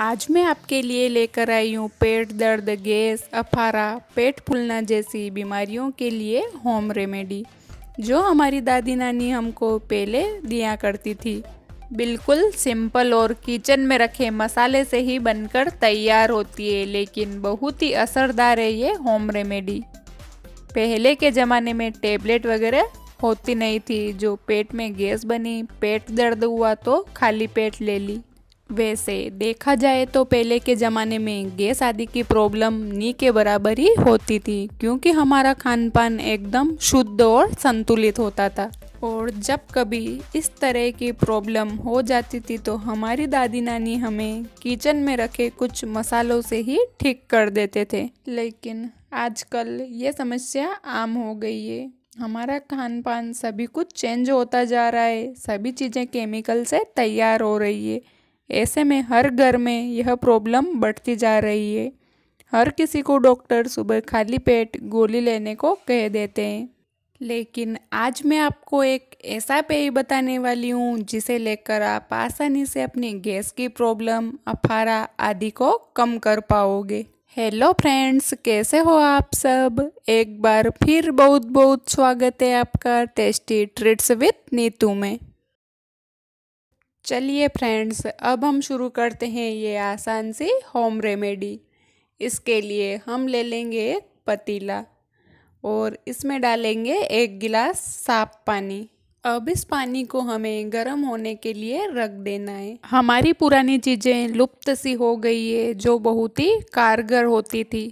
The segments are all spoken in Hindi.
आज मैं आपके लिए लेकर आई हूँ पेट दर्द गैस अफारा पेट फूलना जैसी बीमारियों के लिए होम रेमेडी जो हमारी दादी नानी हमको पहले दिया करती थी बिल्कुल सिंपल और किचन में रखे मसाले से ही बनकर तैयार होती है लेकिन बहुत ही असरदार है ये होम रेमेडी पहले के ज़माने में टेबलेट वगैरह होती नहीं थी जो पेट में गैस बनी पेट दर्द हुआ तो खाली पेट ले ली वैसे देखा जाए तो पहले के ज़माने में गैस आदि की प्रॉब्लम नी के बराबर ही होती थी क्योंकि हमारा खान पान एकदम शुद्ध और संतुलित होता था और जब कभी इस तरह की प्रॉब्लम हो जाती थी तो हमारी दादी नानी हमें किचन में रखे कुछ मसालों से ही ठीक कर देते थे लेकिन आजकल ये समस्या आम हो गई है हमारा खान पान सभी कुछ चेंज होता जा रहा है सभी चीज़ें केमिकल से तैयार हो रही है ऐसे में हर घर में यह प्रॉब्लम बढ़ती जा रही है हर किसी को डॉक्टर सुबह खाली पेट गोली लेने को कह देते हैं लेकिन आज मैं आपको एक ऐसा पेय बताने वाली हूँ जिसे लेकर आप आसानी से अपनी गैस की प्रॉब्लम अफारा आदि को कम कर पाओगे हेलो फ्रेंड्स कैसे हो आप सब एक बार फिर बहुत बहुत स्वागत है आपका टेस्टी ट्रीट्स विथ नीतू में चलिए फ्रेंड्स अब हम शुरू करते हैं ये आसान सी होम रेमेडी इसके लिए हम ले लेंगे एक पतीला और इसमें डालेंगे एक गिलास साफ पानी अब इस पानी को हमें गर्म होने के लिए रख देना है हमारी पुरानी चीज़ें लुप्त सी हो गई है जो बहुत ही कारगर होती थी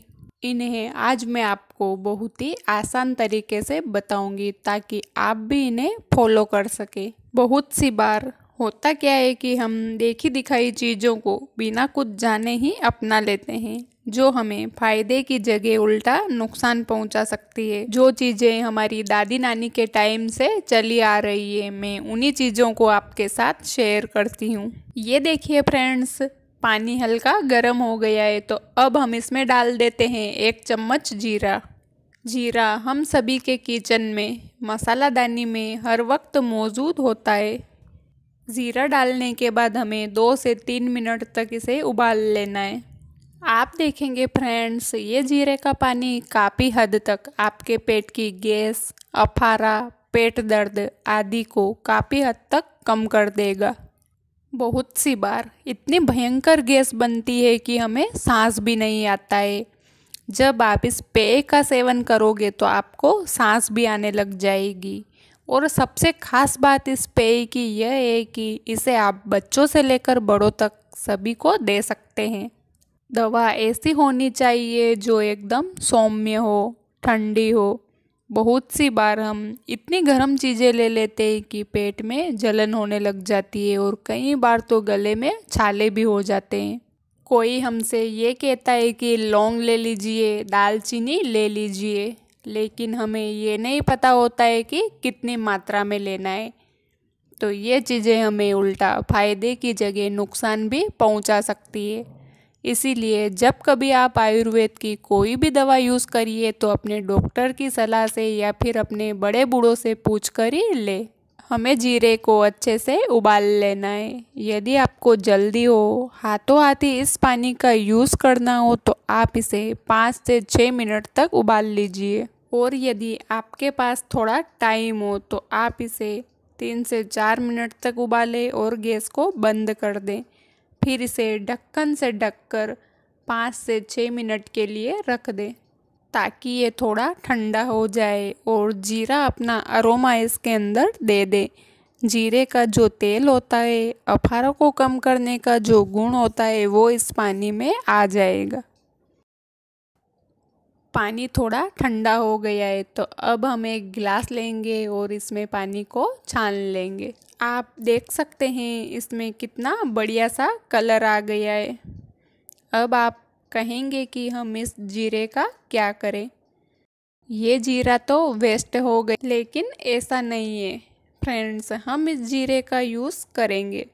इन्हें आज मैं आपको बहुत ही आसान तरीके से बताऊंगी ताकि आप भी इन्हें फॉलो कर सके बहुत सी बार होता क्या है कि हम देखी दिखाई चीज़ों को बिना कुछ जाने ही अपना लेते हैं जो हमें फायदे की जगह उल्टा नुकसान पहुंचा सकती है जो चीज़ें हमारी दादी नानी के टाइम से चली आ रही है मैं उन्हीं चीज़ों को आपके साथ शेयर करती हूँ ये देखिए फ्रेंड्स पानी हल्का गर्म हो गया है तो अब हम इसमें डाल देते हैं एक चम्मच जीरा जीरा हम सभी के किचन में मसालादानी में हर वक्त मौजूद होता है ज़ीरा डालने के बाद हमें दो से तीन मिनट तक इसे उबाल लेना है आप देखेंगे फ्रेंड्स ये जीरे का पानी काफ़ी हद तक आपके पेट की गैस अफारा पेट दर्द आदि को काफ़ी हद तक कम कर देगा बहुत सी बार इतनी भयंकर गैस बनती है कि हमें सांस भी नहीं आता है जब आप इस पेय का सेवन करोगे तो आपको सांस भी आने लग जाएगी और सबसे ख़ास बात इस पेय की यह है कि इसे आप बच्चों से लेकर बड़ों तक सभी को दे सकते हैं दवा ऐसी होनी चाहिए जो एकदम सौम्य हो ठंडी हो बहुत सी बार हम इतनी गर्म चीज़ें ले लेते हैं कि पेट में जलन होने लग जाती है और कई बार तो गले में छाले भी हो जाते हैं कोई हमसे ये कहता है कि लौंग ले लीजिए दालचीनी ले लीजिए लेकिन हमें ये नहीं पता होता है कि कितनी मात्रा में लेना है तो ये चीज़ें हमें उल्टा फायदे की जगह नुकसान भी पहुंचा सकती है इसीलिए जब कभी आप आयुर्वेद की कोई भी दवा यूज़ करिए तो अपने डॉक्टर की सलाह से या फिर अपने बड़े बूढ़ों से पूछ कर ही ले हमें जीरे को अच्छे से उबाल लेना है यदि आपको जल्दी हो हाथों हाथी इस पानी का यूज़ करना हो तो आप इसे पाँच से छः मिनट तक उबाल लीजिए और यदि आपके पास थोड़ा टाइम हो तो आप इसे तीन से चार मिनट तक उबालें और गैस को बंद कर दें फिर इसे ढक्कन से ढककर पाँच से छः मिनट के लिए रख दें ताकि ये थोड़ा ठंडा हो जाए और जीरा अपना अरोमा इसके अंदर दे दे जीरे का जो तेल होता है अफारों को कम करने का जो गुण होता है वो इस पानी में आ जाएगा पानी थोड़ा ठंडा हो गया है तो अब हम एक गिलास लेंगे और इसमें पानी को छान लेंगे आप देख सकते हैं इसमें कितना बढ़िया सा कलर आ गया है अब आप कहेंगे कि हम इस जीरे का क्या करें ये जीरा तो वेस्ट हो गया लेकिन ऐसा नहीं है फ्रेंड्स हम इस जीरे का यूज़ करेंगे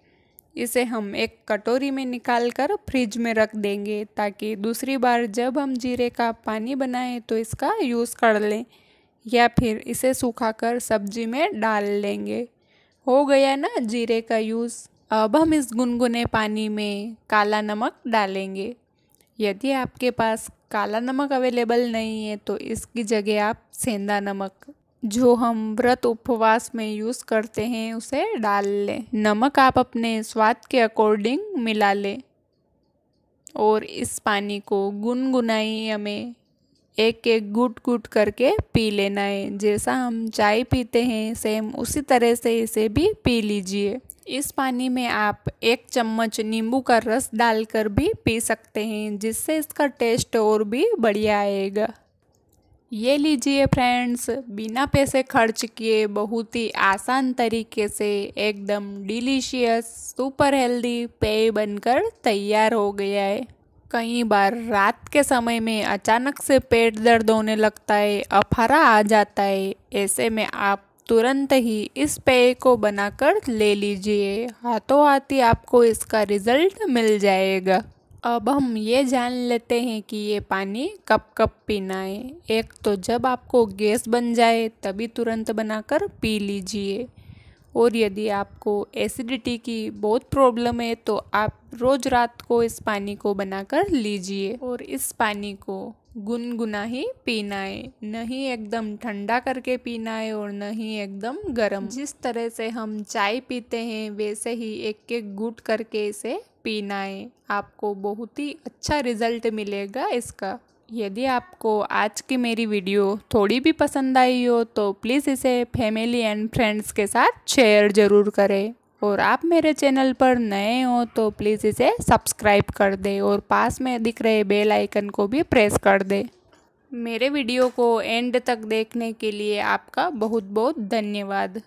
इसे हम एक कटोरी में निकाल कर फ्रिज में रख देंगे ताकि दूसरी बार जब हम जीरे का पानी बनाएं तो इसका यूज़ कर लें या फिर इसे सूखा कर सब्जी में डाल लेंगे हो गया ना जीरे का यूज़ अब हम इस गुनगुने पानी में काला नमक डालेंगे यदि आपके पास काला नमक अवेलेबल नहीं है तो इसकी जगह आप सेंधा नमक जो हम व्रत उपवास में यूज़ करते हैं उसे डाल लें नमक आप अपने स्वाद के अकॉर्डिंग मिला लें और इस पानी को गुनगुनाई हमें एक एक गुट गुट करके पी लेना है जैसा हम चाय पीते हैं सेम उसी तरह से इसे भी पी लीजिए इस पानी में आप एक चम्मच नींबू का रस डालकर भी पी सकते हैं जिससे इसका टेस्ट और भी बढ़िया आएगा ये लीजिए फ्रेंड्स बिना पैसे खर्च किए बहुत ही आसान तरीके से एकदम डिलीशियस सुपर हेल्दी पेय बनकर तैयार हो गया है कई बार रात के समय में अचानक से पेट दर्द होने लगता है अफारा आ जाता है ऐसे में आप तुरंत ही इस पेय को बनाकर ले लीजिए हाथों हाथ ही आपको इसका रिजल्ट मिल जाएगा अब हम ये जान लेते हैं कि ये पानी कब कब पीना है एक तो जब आपको गैस बन जाए तभी तुरंत बनाकर पी लीजिए और यदि आपको एसिडिटी की बहुत प्रॉब्लम है तो आप रोज़ रात को इस पानी को बनाकर लीजिए और इस पानी को गुनगुना ही पीना है न ही एकदम ठंडा करके पीना है और न ही एकदम गर्म जिस तरह से हम चाय पीते हैं वैसे ही एक एक गुट करके इसे पीना है आपको बहुत ही अच्छा रिजल्ट मिलेगा इसका यदि आपको आज की मेरी वीडियो थोड़ी भी पसंद आई हो तो प्लीज़ इसे फैमिली एंड फ्रेंड्स के साथ शेयर ज़रूर करें और आप मेरे चैनल पर नए हो तो प्लीज़ इसे सब्सक्राइब कर दें और पास में दिख रहे बेल आइकन को भी प्रेस कर दे मेरे वीडियो को एंड तक देखने के लिए आपका बहुत बहुत धन्यवाद